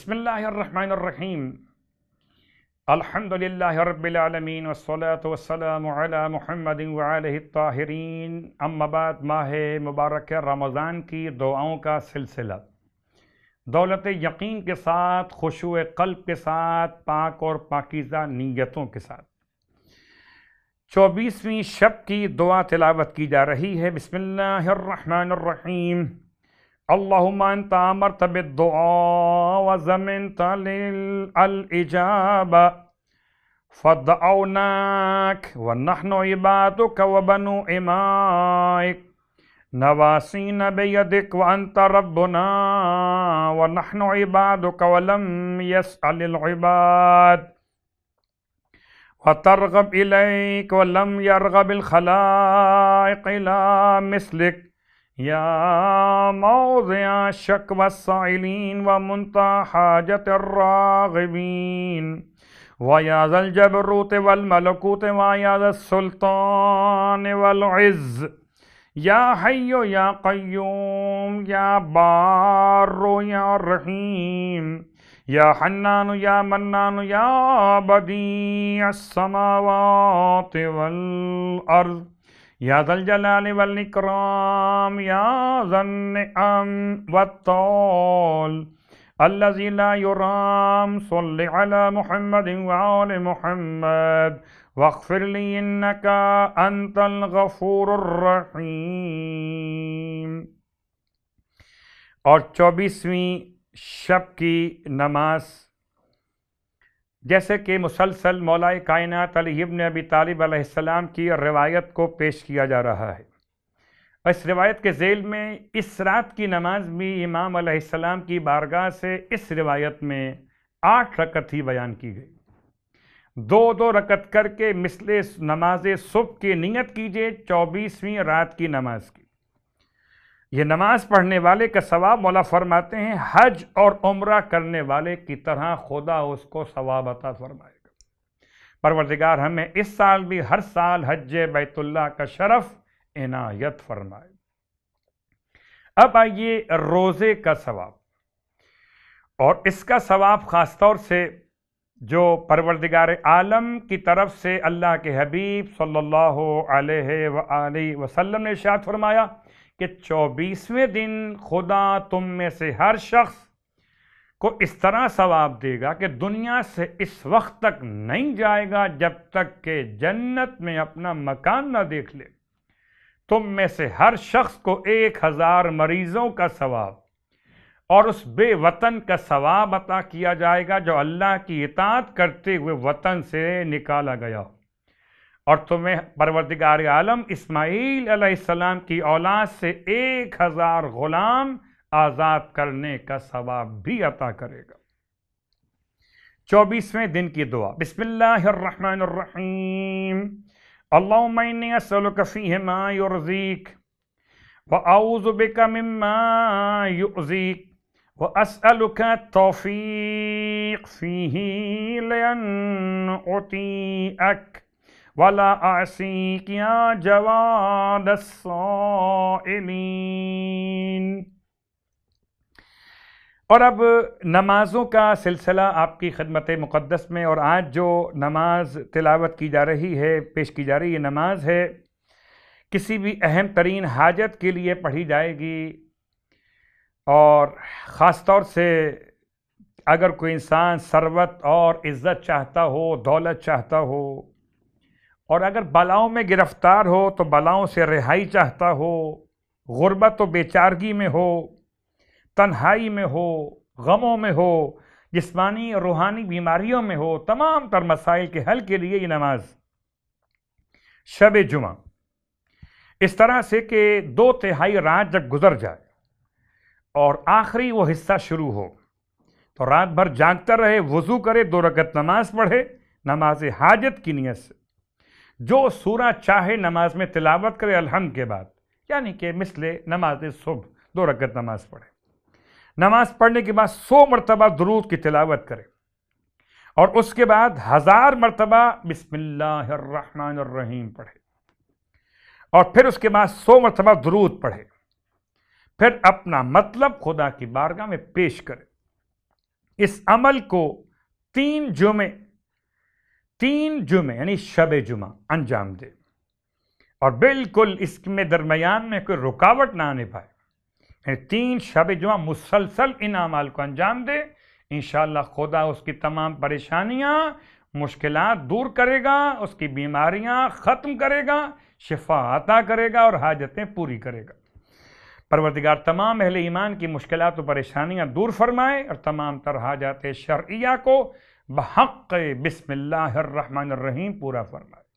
بسم اللہ الرحمن الرحیم الحمد للہ رب العالمین والصلاة والسلام علی محمد وعالی الطاہرین اما بعد ماہ مبارک رمضان کی دعاؤں کا سلسلہ دولت یقین کے ساتھ خوشو قلب کے ساتھ پاک اور پاکیزہ نیتوں کے ساتھ چوبیسویں شب کی دعا تلاوت کی جا رہی ہے بسم اللہ الرحمن الرحیم اللهم أنت أمرت بالدعاء وزمنت للإجابة فدعوناك ونحن عبادك وبنو إمائك نواسين بيدك وأنت ربنا ونحن عبادك ولم يسأل العباد وترغب إليك ولم يرغب الخلائق إلى مثلك یا موضع شک و سائلین و منتا حاجت الراغبین و یا ذلجب روت و یا ذل سلطان یا حیو یا قیوم یا بارو یا رحیم یا حنان یا منان یا بدیع السماوات والارض یا ذل جلال والنکرام یا ذن ام والطول اللذی لا یرام صل علی محمد وعال محمد واغفر لی انکا انت الغفور الرحیم اور چوبیسویں شب کی نماز جیسے کہ مسلسل مولا کائنات ابن ابی طالب علیہ السلام کی روایت کو پیش کیا جا رہا ہے اس روایت کے ذیل میں اس رات کی نماز بھی امام علیہ السلام کی بارگاہ سے اس روایت میں آٹھ رکت ہی بیان کی گئی دو دو رکت کر کے مثل نماز صبح کی نیت کیجئے چوبیسویں رات کی نماز کی یہ نماز پڑھنے والے کا ثواب مولا فرماتے ہیں حج اور عمرہ کرنے والے کی طرح خدا اس کو ثواب عطا فرمائے گا پروردگار ہمیں اس سال بھی ہر سال حج بیت اللہ کا شرف عنایت فرمائے اب آئیے روزے کا ثواب اور اس کا ثواب خاص طور سے جو پروردگار عالم کی طرف سے اللہ کے حبیب صلی اللہ علیہ وآلہ وسلم نے ارشاد فرمایا کہ چوبیسویں دن خدا تم میں سے ہر شخص کو اس طرح ثواب دے گا کہ دنیا سے اس وقت تک نہیں جائے گا جب تک کہ جنت میں اپنا مکان نہ دیکھ لے تم میں سے ہر شخص کو ایک ہزار مریضوں کا ثواب اور اس بے وطن کا ثواب عطا کیا جائے گا جو اللہ کی اطاعت کرتے ہوئے وطن سے نکالا گیا ہو اور تمہیں پروردگار عالم اسماعیل علیہ السلام کی اولاد سے ایک ہزار غلام آزاد کرنے کا ثواب بھی عطا کرے گا چوبیسویں دن کی دعا بسم اللہ الرحمن الرحیم اللہم انی اسلک فیہ ما یرزیک وعوذ بک مما یعزیک وَأَسْأَلُكَ التَّوْفِيقِ فِيهِ لَيَنْ عُتِيئَكَ ولا آسنیاں جواد اب نمازوں کا سلسلہ آپ کی خدمت مقدس میں اور آج جو نماز تلاوت کی جا رہی ہے پیش کی جا رہی ہے نماز ہے کسی بھی اہم ترین حاجت کے لیے پڑھی جائے گی اور خاص طور سے اگر کوئی انسان ثروت اور عزت چاہتا ہو دولت چاہتا ہو اور اگر بلاؤں میں گرفتار ہو تو بلاؤں سے رہائی چاہتا ہو غربت و بیچارگی میں ہو تنہائی میں ہو غموں میں ہو جسمانی اور روحانی بیماریوں میں ہو تمام تر مسائل کے حل کے لیے یہ نماز شب جمعہ اس طرح سے کہ دو تہائی رات جب گزر جائے اور آخری وہ حصہ شروع ہو تو رات بھر جانگتا رہے وضو کرے دو رکت نماز پڑھے نماز حاجت کی نیت سے جو سورہ چاہے نماز میں تلاوت کرے الحمد کے بعد یعنی کہ مثل نماز صبح دو رکعت نماز پڑھے نماز پڑھنے کے بعد سو مرتبہ درود کی تلاوت کرے اور اس کے بعد ہزار مرتبہ بسم اللہ الرحمن الرحیم پڑھے اور پھر اس کے بعد سو مرتبہ درود پڑھے پھر اپنا مطلب خدا کی بارگاہ میں پیش کرے اس عمل کو تین جمعے تین جمعے یعنی شب جمعہ انجام دے اور بالکل اس میں درمیان میں کوئی رکاوٹ نہ آنے پائے یعنی تین شب جمعہ مسلسل ان اعمال کو انجام دے انشاءاللہ خدا اس کی تمام پریشانیاں مشکلات دور کرے گا اس کی بیماریاں ختم کرے گا شفا عطا کرے گا اور حاجتیں پوری کرے گا پروردگار تمام اہل ایمان کی مشکلات و پریشانیاں دور فرمائے اور تمام طرح جاتے شرعیہ کو بحق بسم اللہ الرحمن الرحیم پورا فرمائے